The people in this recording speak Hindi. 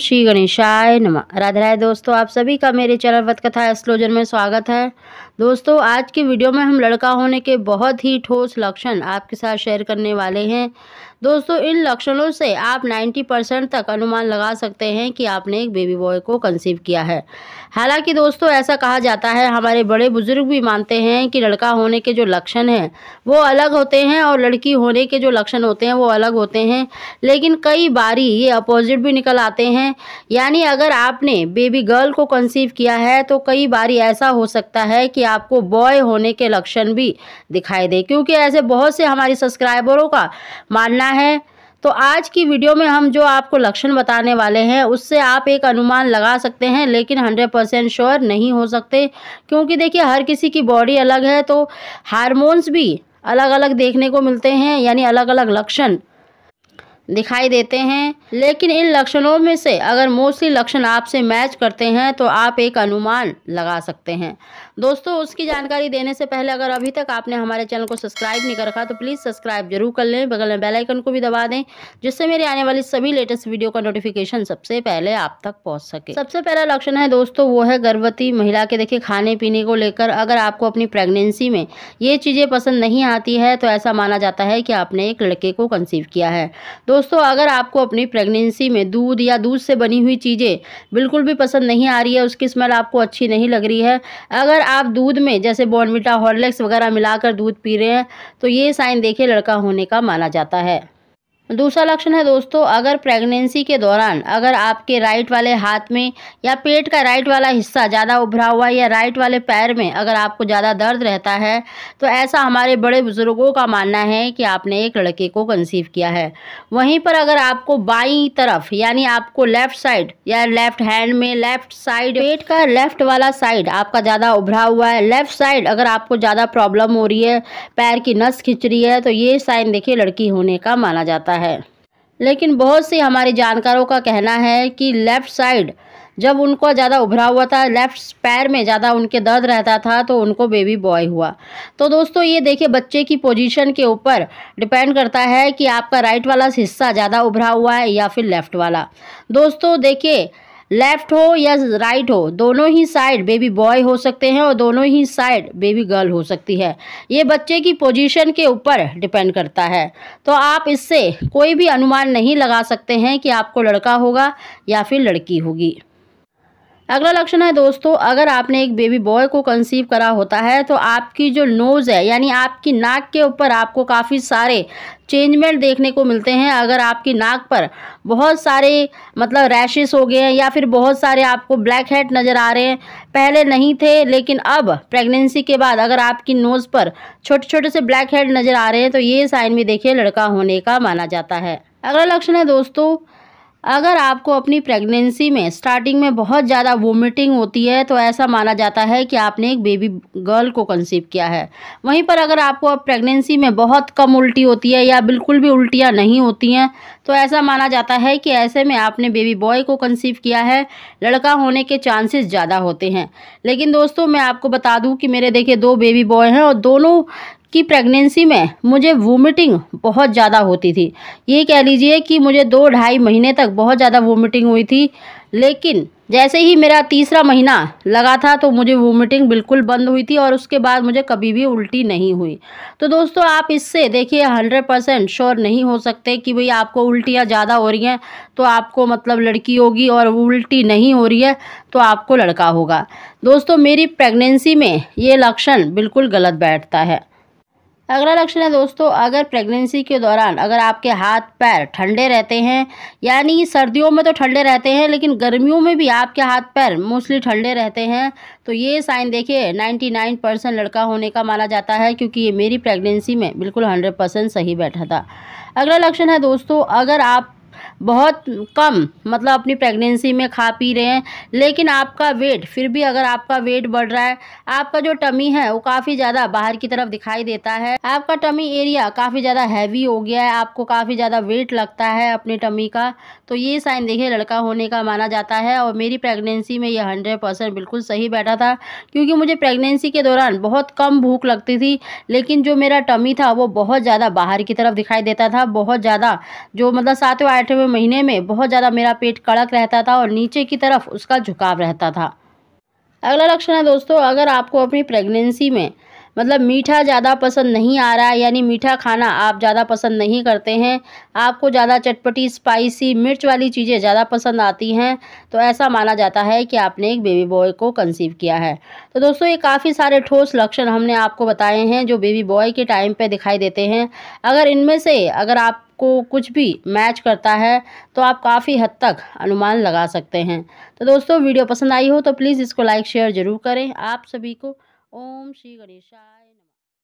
श्री गणेशाय नमः राधे राधे दोस्तों आप सभी का मेरे चैनल वत कथा एस्ट्रोलॉजर में स्वागत है दोस्तों आज की वीडियो में हम लड़का होने के बहुत ही ठोस लक्षण आपके साथ शेयर करने वाले हैं दोस्तों इन लक्षणों से आप 90 परसेंट तक अनुमान लगा सकते हैं कि आपने एक बेबी बॉय को कंसीव किया है हालांकि दोस्तों ऐसा कहा जाता है हमारे बड़े बुजुर्ग भी मानते हैं कि लड़का होने के जो लक्षण हैं वो अलग होते हैं और लड़की होने के जो लक्षण होते हैं वो अलग होते हैं लेकिन कई बारी ये अपोजिट भी निकल आते हैं यानी अगर आपने बेबी गर्ल को कंसीव किया है तो कई बारी ऐसा हो सकता है कि आपको बॉय होने के लक्षण भी दिखाई दे क्योंकि ऐसे बहुत से हमारे सब्सक्राइबरों का मानना करना है तो आज की वीडियो में हम जो आपको लक्षण बताने वाले हैं उससे आप एक अनुमान लगा सकते हैं लेकिन हंड्रेड परसेंट श्योर नहीं हो सकते क्योंकि देखिए हर किसी की बॉडी अलग है तो हारमोन्स भी अलग अलग देखने को मिलते हैं यानी अलग अलग लक्षण दिखाई देते हैं लेकिन इन लक्षणों में से अगर मोस्टली लक्षण आपसे मैच करते हैं तो आप एक अनुमान लगा सकते हैं दोस्तों उसकी जानकारी देने से पहले अगर अभी तक आपने हमारे चैनल को सब्सक्राइब नहीं कर रखा तो प्लीज़ सब्सक्राइब जरूर कर लें बगल में बेलाइकन को भी दबा दें जिससे मेरे आने वाली सभी लेटेस्ट वीडियो का नोटिफिकेशन सबसे पहले आप तक पहुँच सके सबसे पहला लक्षण है दोस्तों वो है गर्भवती महिला के देखिए खाने पीने को लेकर अगर आपको अपनी प्रेगनेंसी में ये चीज़ें पसंद नहीं आती है तो ऐसा माना जाता है कि आपने एक लड़के को कंसीव किया है दोस्तों अगर आपको अपनी प्रेगनेंसी में दूध या दूध से बनी हुई चीज़ें बिल्कुल भी पसंद नहीं आ रही है उसकी स्मेल आपको अच्छी नहीं लग रही है अगर आप दूध में जैसे बॉर्नविटा हॉर्लिक्स वगैरह मिलाकर दूध पी रहे हैं तो ये साइन देखिए लड़का होने का माना जाता है दूसरा लक्षण है दोस्तों अगर प्रेगनेंसी के दौरान अगर आपके राइट वाले हाथ में या पेट का राइट वाला हिस्सा ज़्यादा उभरा हुआ या राइट वाले पैर में अगर आपको ज़्यादा दर्द रहता है तो ऐसा हमारे बड़े बुज़ुर्गों का मानना है कि आपने एक लड़के को कंसीव किया है वहीं पर अगर आपको बाई तरफ यानी आपको लेफ़्ट साइड या लेफ़्ट हैंड में लेफ़्ट साइड पेट का लेफ़्ट वाला साइड आपका ज़्यादा उभरा हुआ है लेफ़्ट साइड अगर आपको ज़्यादा प्रॉब्लम हो रही है पैर की नस खिंच रही है तो ये साइन देखिए लड़की होने का माना जाता है है लेकिन बहुत से हमारे जानकारों का कहना है कि लेफ़्ट साइड जब उनको ज़्यादा उभरा हुआ था लेफ़्ट पैर में ज़्यादा उनके दर्द रहता था तो उनको बेबी बॉय हुआ तो दोस्तों ये देखिए बच्चे की पोजीशन के ऊपर डिपेंड करता है कि आपका राइट वाला हिस्सा ज़्यादा उभरा हुआ है या फिर लेफ़्ट वाला दोस्तों देखिए लेफ्ट हो या राइट हो दोनों ही साइड बेबी बॉय हो सकते हैं और दोनों ही साइड बेबी गर्ल हो सकती है ये बच्चे की पोजीशन के ऊपर डिपेंड करता है तो आप इससे कोई भी अनुमान नहीं लगा सकते हैं कि आपको लड़का होगा या फिर लड़की होगी अगला लक्षण है दोस्तों अगर आपने एक बेबी बॉय को कंसीव करा होता है तो आपकी जो नोज़ है यानी आपकी नाक के ऊपर आपको काफ़ी सारे चेंजमेंट देखने को मिलते हैं अगर आपकी नाक पर बहुत सारे मतलब रैशेस हो गए हैं या फिर बहुत सारे आपको ब्लैक हेड नज़र आ रहे हैं पहले नहीं थे लेकिन अब प्रेगनेंसी के बाद अगर आपकी नोज़ पर छोटे छोटे से ब्लैक हेड नज़र आ रहे हैं तो ये साइन भी देखिए लड़का होने का माना जाता है अगला लक्षण है दोस्तों अगर आपको अपनी प्रेगनेंसी में स्टार्टिंग में बहुत ज़्यादा वोमिटिंग होती है तो ऐसा माना जाता है कि आपने एक बेबी गर्ल को कंसीव किया है वहीं पर अगर आपको अब प्रेगनेंसी में बहुत कम उल्टी होती है या बिल्कुल भी उल्टियाँ नहीं होती हैं तो ऐसा माना जाता है कि ऐसे में आपने बेबी बॉय को कंसीव किया है लड़का होने के चांसेस ज़्यादा होते हैं लेकिन दोस्तों मैं आपको बता दूँ कि मेरे देखिए दो बेबी बॉय हैं और दोनों कि प्रेगनेंसी में मुझे वोमिटिंग बहुत ज़्यादा होती थी ये कह लीजिए कि मुझे दो ढाई महीने तक बहुत ज़्यादा वोमिटिंग हुई थी लेकिन जैसे ही मेरा तीसरा महीना लगा था तो मुझे वोमिटिंग बिल्कुल बंद हुई थी और उसके बाद मुझे कभी भी उल्टी नहीं हुई तो दोस्तों आप इससे देखिए हंड्रेड परसेंट श्योर नहीं हो सकते कि भाई आपको उल्टियाँ ज़्यादा हो रही हैं तो आपको मतलब लड़की होगी और उल्टी नहीं हो रही है तो आपको लड़का होगा दोस्तों मेरी प्रेगनेंसी में ये लक्षण बिल्कुल गलत बैठता है अगला लक्षण है दोस्तों अगर प्रेगनेंसी के दौरान अगर आपके हाथ पैर ठंडे रहते हैं यानी सर्दियों में तो ठंडे रहते हैं लेकिन गर्मियों में भी आपके हाथ पैर मोस्टली ठंडे रहते हैं तो ये साइन देखिए 99 परसेंट लड़का होने का माना जाता है क्योंकि ये मेरी प्रेगनेंसी में बिल्कुल 100 परसेंट सही बैठा था अगला लक्षण है दोस्तों अगर आप बहुत कम मतलब अपनी प्रेगनेंसी में खा पी रहे हैं लेकिन आपका वेट फिर भी अगर आपका वेट बढ़ रहा है आपका जो टमी है वो काफ़ी ज़्यादा बाहर की तरफ दिखाई देता है आपका टमी एरिया काफ़ी ज़्यादा हैवी हो गया है आपको काफ़ी ज़्यादा वेट लगता है अपने टमी का तो ये साइन देखिए लड़का होने का माना जाता है और मेरी प्रेगनेंसी में यह हंड्रेड परसेंट बिल्कुल सही बैठा था क्योंकि मुझे प्रेगनेंसी के दौरान बहुत कम भूख लगती थी लेकिन जो मेरा टमी था वो बहुत ज़्यादा बाहर की तरफ दिखाई देता था बहुत ज़्यादा जो मतलब सातवें आठवें आठवें महीने में बहुत ज़्यादा मेरा पेट कड़क रहता था और नीचे की तरफ उसका झुकाव रहता था अगला लक्षण है दोस्तों अगर आपको अपनी प्रेगनेंसी में मतलब मीठा ज़्यादा पसंद नहीं आ रहा है यानी मीठा खाना आप ज़्यादा पसंद नहीं करते हैं आपको ज़्यादा चटपटी स्पाइसी मिर्च वाली चीज़ें ज़्यादा पसंद आती हैं तो ऐसा माना जाता है कि आपने एक बेबी बॉय को कंसीव किया है तो दोस्तों ये काफ़ी सारे ठोस लक्षण हमने आपको बताए हैं जो बेबी बॉय के टाइम पर दिखाई देते हैं अगर इनमें से अगर आप को कुछ भी मैच करता है तो आप काफ़ी हद तक अनुमान लगा सकते हैं तो दोस्तों वीडियो पसंद आई हो तो प्लीज़ इसको लाइक शेयर ज़रूर करें आप सभी को ओम श्री गणेशाय